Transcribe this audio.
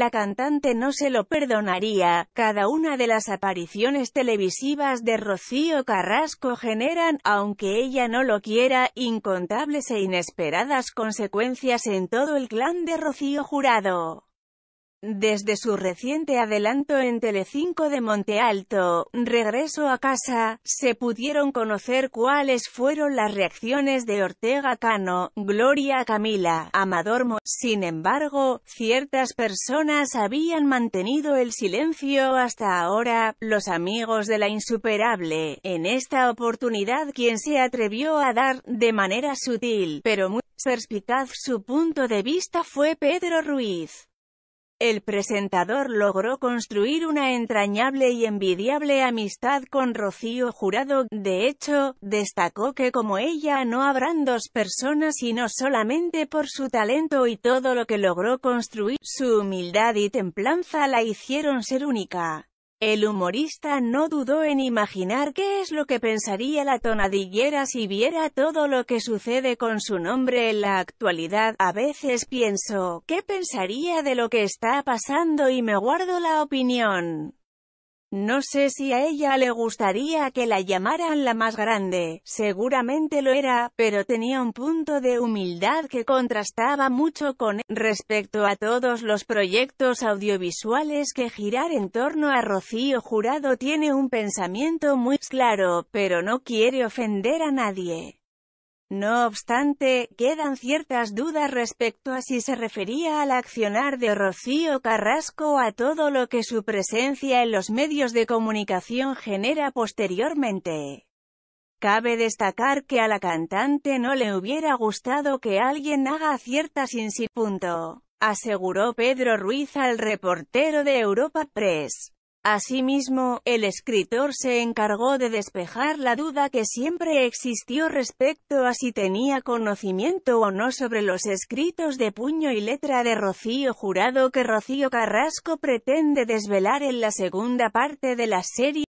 La cantante no se lo perdonaría. Cada una de las apariciones televisivas de Rocío Carrasco generan, aunque ella no lo quiera, incontables e inesperadas consecuencias en todo el clan de Rocío Jurado. Desde su reciente adelanto en Telecinco de Monte Alto, Regreso a casa, se pudieron conocer cuáles fueron las reacciones de Ortega Cano, Gloria Camila, Amador Mo. Sin embargo, ciertas personas habían mantenido el silencio hasta ahora, los amigos de la insuperable. En esta oportunidad quien se atrevió a dar, de manera sutil, pero muy perspicaz su punto de vista fue Pedro Ruiz. El presentador logró construir una entrañable y envidiable amistad con Rocío Jurado, de hecho, destacó que como ella no habrán dos personas sino solamente por su talento y todo lo que logró construir, su humildad y templanza la hicieron ser única. El humorista no dudó en imaginar qué es lo que pensaría la tonadillera si viera todo lo que sucede con su nombre en la actualidad. A veces pienso, ¿qué pensaría de lo que está pasando y me guardo la opinión? No sé si a ella le gustaría que la llamaran la más grande, seguramente lo era, pero tenía un punto de humildad que contrastaba mucho con, respecto a todos los proyectos audiovisuales que girar en torno a Rocío Jurado tiene un pensamiento muy claro, pero no quiere ofender a nadie. No obstante, quedan ciertas dudas respecto a si se refería al accionar de Rocío Carrasco a todo lo que su presencia en los medios de comunicación genera posteriormente. Cabe destacar que a la cantante no le hubiera gustado que alguien haga ciertas insinuaciones. Aseguró Pedro Ruiz al reportero de Europa Press. Asimismo, el escritor se encargó de despejar la duda que siempre existió respecto a si tenía conocimiento o no sobre los escritos de puño y letra de Rocío Jurado que Rocío Carrasco pretende desvelar en la segunda parte de la serie.